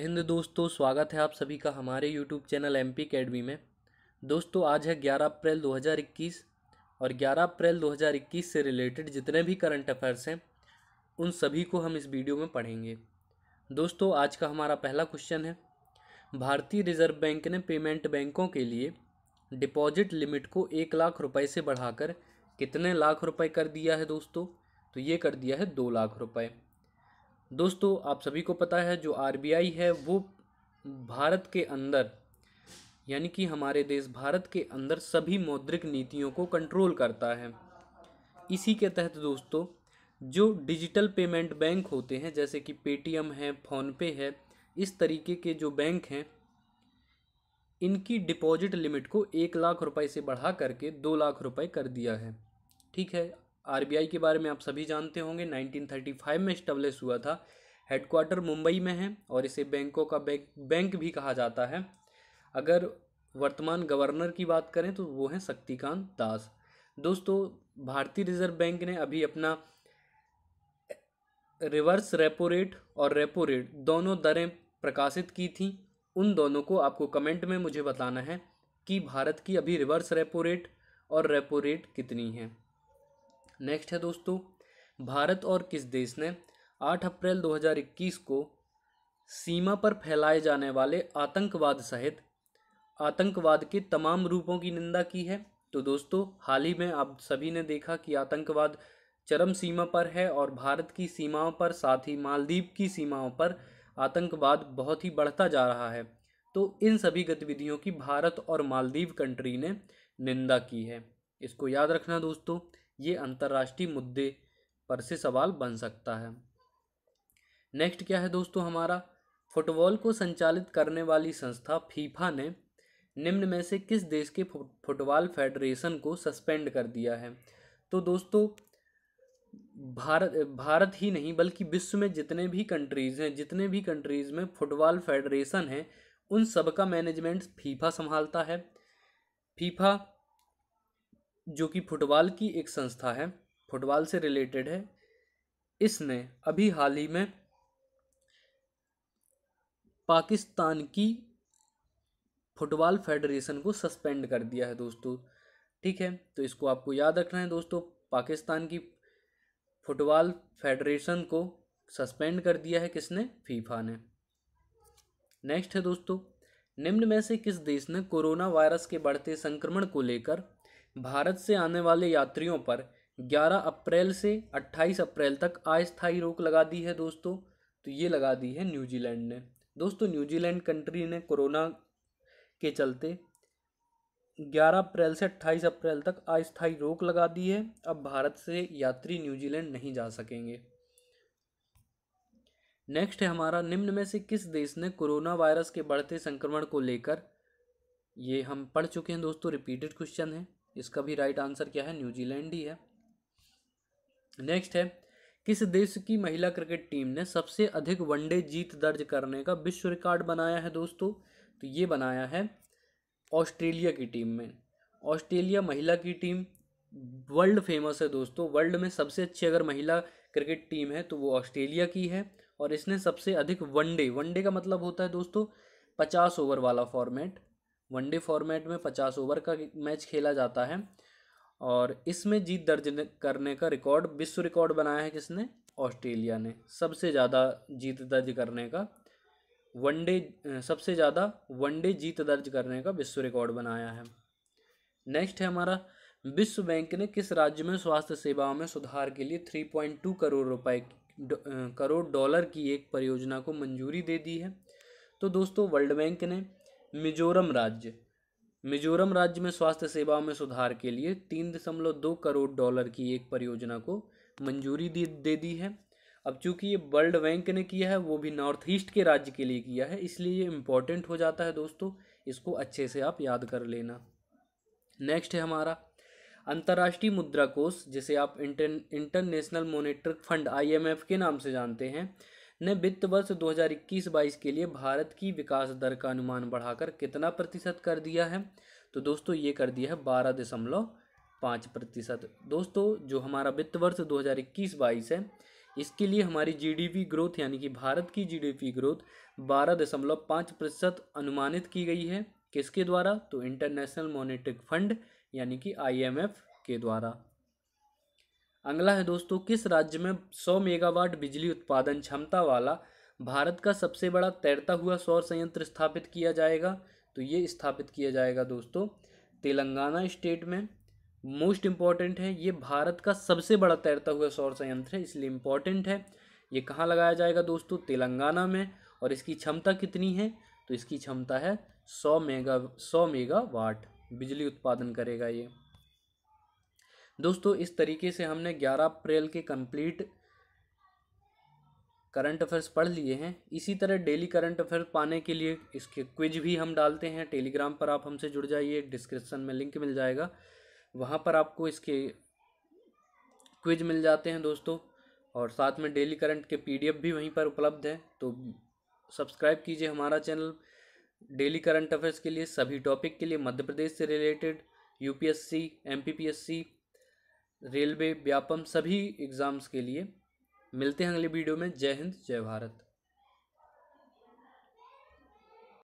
हिंद दोस्तों स्वागत है आप सभी का हमारे YouTube channel M P academy में दोस्तों आज है 11 अप्रैल 2021 और 11 अप्रैल 2021 से रिलेटेड जितने भी करंट अफेयर्स हैं उन सभी को हम इस वीडियो में पढ़ेंगे दोस्तों आज का हमारा पहला क्वेश्चन है भारतीय रिजर्व बैंक ने पेमेंट बैंकों के लिए डिपॉजिट लिमिट को एक लाख रुपये से बढ़ाकर कितने लाख रुपये कर दिया है दोस्तों तो ये कर दिया है दो लाख रुपये दोस्तों आप सभी को पता है जो आरबीआई है वो भारत के अंदर यानी कि हमारे देश भारत के अंदर सभी मौद्रिक नीतियों को कंट्रोल करता है इसी के तहत दोस्तों जो डिजिटल पेमेंट बैंक होते हैं जैसे कि पेटीएम है फ़ोनपे है इस तरीके के जो बैंक हैं इनकी डिपॉजिट लिमिट को एक लाख रुपए से बढ़ा करके दो लाख रुपए कर दिया है ठीक है आरबीआई के बारे में आप सभी जानते होंगे 1935 में इस्टब्लिश हुआ था हेडक्वार्टर मुंबई में है और इसे बैंकों का बैंक बैंक भी कहा जाता है अगर वर्तमान गवर्नर की बात करें तो वो हैं शक्तिकांत दास दोस्तों भारतीय रिजर्व बैंक ने अभी अपना रिवर्स रेपो रेट और रेपो रेट दोनों दरें प्रकाशित की थी उन दोनों को आपको कमेंट में मुझे बताना है कि भारत की अभी रिवर्स रेपो रेट और रेपो रेट कितनी है नेक्स्ट है दोस्तों भारत और किस देश ने 8 अप्रैल 2021 को सीमा पर फैलाए जाने वाले आतंकवाद सहित आतंकवाद के तमाम रूपों की निंदा की है तो दोस्तों हाल ही में आप सभी ने देखा कि आतंकवाद चरम सीमा पर है और भारत की सीमाओं पर साथ ही मालदीव की सीमाओं पर आतंकवाद बहुत ही बढ़ता जा रहा है तो इन सभी गतिविधियों की भारत और मालदीव कंट्री ने निंदा की है इसको याद रखना दोस्तों ये अंतर्राष्ट्रीय मुद्दे पर से सवाल बन सकता है नेक्स्ट क्या है दोस्तों हमारा फुटबॉल को संचालित करने वाली संस्था फीफा ने निम्न में से किस देश के फुटबॉल फेडरेशन को सस्पेंड कर दिया है तो दोस्तों भारत भारत ही नहीं बल्कि विश्व में जितने भी कंट्रीज़ हैं जितने भी कंट्रीज़ में फुटबॉल फेडरेशन हैं उन सब का मैनेजमेंट फीफा संभालता है फीफा जो कि फुटबॉल की एक संस्था है फुटबॉल से रिलेटेड है इसने अभी हाल ही में पाकिस्तान की फुटबॉल फेडरेशन को सस्पेंड कर दिया है दोस्तों ठीक है तो इसको आपको याद रखना है दोस्तों पाकिस्तान की फुटबॉल फेडरेशन को सस्पेंड कर दिया है किसने फीफा ने नेक्स्ट है दोस्तों निम्न में से किस देश ने कोरोना वायरस के बढ़ते संक्रमण को लेकर भारत से आने वाले यात्रियों पर 11 अप्रैल से 28 अप्रैल तक अस्थायी रोक लगा दी है दोस्तों तो ये लगा दी है न्यूजीलैंड ने दोस्तों न्यूजीलैंड कंट्री ने कोरोना के चलते 11 अप्रैल से 28 अप्रैल तक अस्थायी रोक लगा दी है अब भारत से यात्री न्यूजीलैंड नहीं जा सकेंगे नेक्स्ट है हमारा निम्न में से किस देश ने कोरोना वायरस के बढ़ते संक्रमण को लेकर ये हम पढ़ चुके हैं दोस्तों रिपीटेड क्वेश्चन है इसका भी राइट आंसर क्या है न्यूजीलैंड ही है नेक्स्ट है किस देश की महिला क्रिकेट टीम ने सबसे अधिक वनडे जीत दर्ज करने का विश्व रिकॉर्ड बनाया है दोस्तों तो ये बनाया है ऑस्ट्रेलिया की टीम में ऑस्ट्रेलिया महिला की टीम वर्ल्ड फेमस है दोस्तों वर्ल्ड में सबसे अच्छी अगर महिला क्रिकेट टीम है तो वो ऑस्ट्रेलिया की है और इसने सबसे अधिक वनडे वनडे का मतलब होता है दोस्तों पचास ओवर वाला फॉर्मेट वनडे फॉर्मेट में पचास ओवर का मैच खेला जाता है और इसमें जीत दर्ज करने का रिकॉर्ड विश्व रिकॉर्ड बनाया है किसने ऑस्ट्रेलिया ने सबसे ज़्यादा जीत दर्ज करने का वनडे सबसे ज़्यादा वनडे जीत दर्ज करने का विश्व रिकॉर्ड बनाया है नेक्स्ट है हमारा विश्व बैंक ने किस राज्य में स्वास्थ्य सेवाओं में सुधार के लिए थ्री पॉइंट टू करोड़ रुपए करोड़ डॉलर की एक परियोजना को मंजूरी दे दी है तो दोस्तों वर्ल्ड बैंक ने मिजोरम राज्य मिजोरम राज्य में स्वास्थ्य सेवाओं में सुधार के लिए तीन दशमलव दो करोड़ डॉलर की एक परियोजना को मंजूरी दे, दे दी है अब चूंकि ये वर्ल्ड बैंक ने किया है वो भी नॉर्थ ईस्ट के राज्य के लिए किया है इसलिए ये इम्पोर्टेंट हो जाता है दोस्तों इसको अच्छे से आप याद कर लेना नेक्स्ट है हमारा अंतर्राष्ट्रीय मुद्रा कोष जिसे आप inter international monitor fund IMF के नाम से जानते हैं ने वित्त वर्ष 2021-22 के लिए भारत की विकास दर का अनुमान बढ़ाकर कितना प्रतिशत कर दिया है तो दोस्तों ये कर दिया है बारह दशमलव पाँच प्रतिशत दोस्तों जो हमारा वित्त वर्ष 2021-22 है इसके लिए हमारी जीडीपी ग्रोथ यानी कि भारत की जीडीपी ग्रोथ बारह दशमलव पाँच प्रतिशत अनुमानित की गई है किसके द्वारा तो इंटरनेशनल मॉनेटरी फंड यानी कि आईएमएफ के द्वारा अगला है दोस्तों किस राज्य में 100 मेगावाट बिजली उत्पादन क्षमता वाला भारत का सबसे बड़ा तैरता हुआ सौर संयंत्र स्थापित किया जाएगा तो ये स्थापित किया जाएगा दोस्तों तेलंगाना स्टेट में मोस्ट इम्पॉर्टेंट है ये भारत का सबसे बड़ा तैरता हुआ सौर संयंत्र है इसलिए इम्पॉर्टेंट है ये कहाँ लगाया जाएगा दोस्तों तेलंगाना में और इसकी क्षमता कितनी है तो इसकी क्षमता है सौ मेगा सौ मेगावाट बिजली उत्पादन करेगा ये दोस्तों इस तरीके से हमने 11 अप्रैल के कंप्लीट करंट अफेयर्स पढ़ लिए हैं इसी तरह डेली करंट अफेयर पाने के लिए इसके क्विज भी हम डालते हैं टेलीग्राम पर आप हमसे जुड़ जाइए डिस्क्रिप्शन में लिंक मिल जाएगा वहाँ पर आपको इसके क्विज मिल जाते हैं दोस्तों और साथ में डेली करंट के पीडीएफ भी वहीं पर उपलब्ध है तो सब्सक्राइब कीजिए हमारा चैनल डेली करंट अफेयर्स के लिए सभी टॉपिक के लिए मध्य प्रदेश से related UPSC MPPSC railway Vyapam सभी एग्ज़ाम्स के लिए मिलते हैं अगले वीडियो में जय हिंद जय भारत